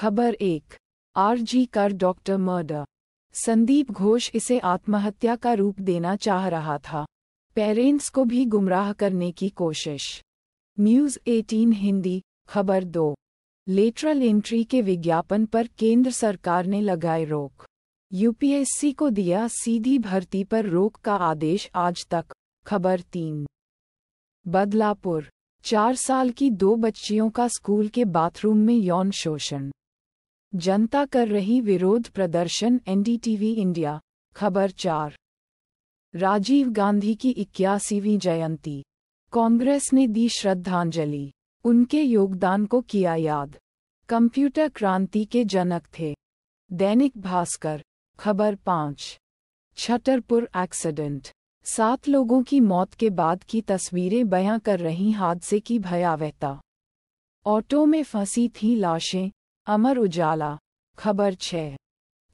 खबर एक आरजी कर डॉक्टर मर्डर संदीप घोष इसे आत्महत्या का रूप देना चाह रहा था पेरेंट्स को भी गुमराह करने की कोशिश न्यूज़ 18 हिंदी खबर दो लेटरल एंट्री के विज्ञापन पर केंद्र सरकार ने लगाए रोक यूपीएससी को दिया सीधी भर्ती पर रोक का आदेश आज तक खबर तीन बदलापुर चार साल की दो बच्चियों का स्कूल के बाथरूम में यौन शोषण जनता कर रही विरोध प्रदर्शन एनडीटीवी इंडिया खबर चार राजीव गांधी की इक्यासीवीं जयंती कांग्रेस ने दी श्रद्धांजलि उनके योगदान को किया याद कंप्यूटर क्रांति के जनक थे दैनिक भास्कर खबर पाँच छतरपुर एक्सीडेंट सात लोगों की मौत के बाद की तस्वीरें बयां कर रही हादसे की भयावहता ऑटो में फंसी थीं लाशें अमर उजाला खबर छः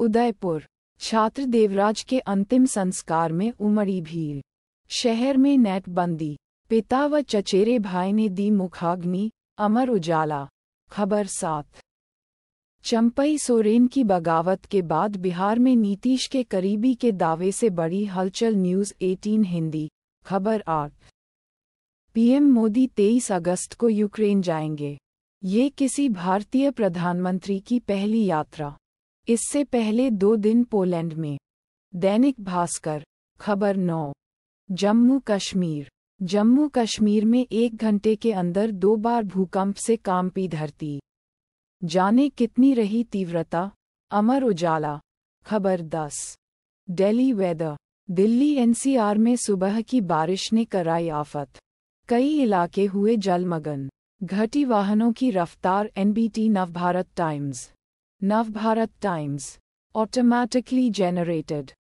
उदयपुर छात्र देवराज के अंतिम संस्कार में उमड़ी भीड़ शहर में नेट बंदी पिता व चचेरे भाई ने दी मुखाग्नि अमर उजाला खबर सात चंपई सोरेन की बगावत के बाद बिहार में नीतीश के करीबी के दावे से बड़ी हलचल न्यूज़ 18 हिंदी खबर आठ पीएम मोदी 23 अगस्त को यूक्रेन जाएंगे ये किसी भारतीय प्रधानमंत्री की पहली यात्रा इससे पहले दो दिन पोलैंड में दैनिक भास्कर खबर नौ जम्मू कश्मीर जम्मू कश्मीर में एक घंटे के अंदर दो बार भूकंप से कांपी धरती जाने कितनी रही तीव्रता अमर उजाला खबर दस डेली वेदर दिल्ली एनसीआर में सुबह की बारिश ने कराई आफत कई इलाके हुए जलमगन घटी वाहनों की रफ्तार NBT Navbharat Times Navbharat Times automatically generated